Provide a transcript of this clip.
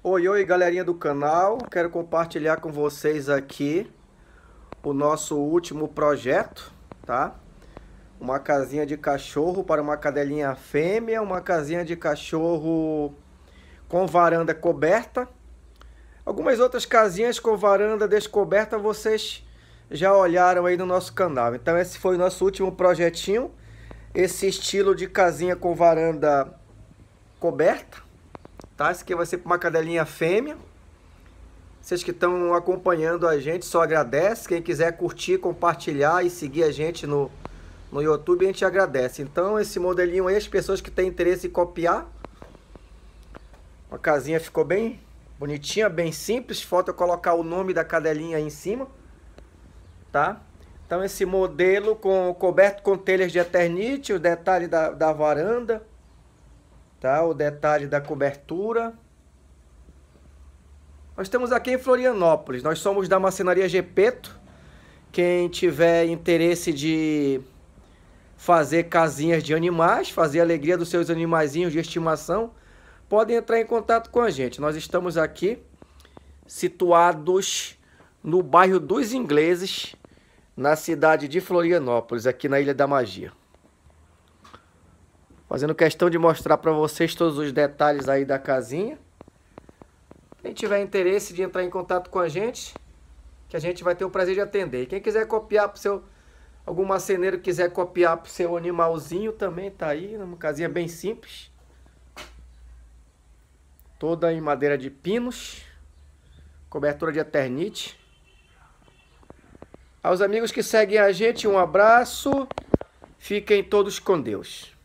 Oi, oi, galerinha do canal. Quero compartilhar com vocês aqui o nosso último projeto, tá? Uma casinha de cachorro para uma cadelinha fêmea, uma casinha de cachorro com varanda coberta. Algumas outras casinhas com varanda descoberta vocês já olharam aí no nosso canal. Então esse foi o nosso último projetinho, esse estilo de casinha com varanda coberta tá? Esse aqui vai ser para uma cadelinha fêmea. Vocês que estão acompanhando a gente, só agradece. Quem quiser curtir, compartilhar e seguir a gente no, no YouTube, a gente agradece. Então, esse modelinho aí, as pessoas que têm interesse em copiar. A casinha ficou bem bonitinha, bem simples. Falta eu colocar o nome da cadelinha aí em cima, tá? Então, esse modelo com coberto com telhas de eternite, o detalhe da, da varanda tá? O detalhe da cobertura. Nós estamos aqui em Florianópolis. Nós somos da Macenaria Gepeto. Quem tiver interesse de fazer casinhas de animais, fazer a alegria dos seus animaizinhos de estimação, podem entrar em contato com a gente. Nós estamos aqui situados no bairro dos Ingleses, na cidade de Florianópolis, aqui na Ilha da Magia. Fazendo questão de mostrar para vocês todos os detalhes aí da casinha. Quem tiver interesse de entrar em contato com a gente, que a gente vai ter o prazer de atender. quem quiser copiar para seu algum maceneiro quiser copiar para seu animalzinho também tá aí, uma casinha bem simples. Toda em madeira de pinos, cobertura de eternite. Aos amigos que seguem a gente, um abraço. Fiquem todos com Deus.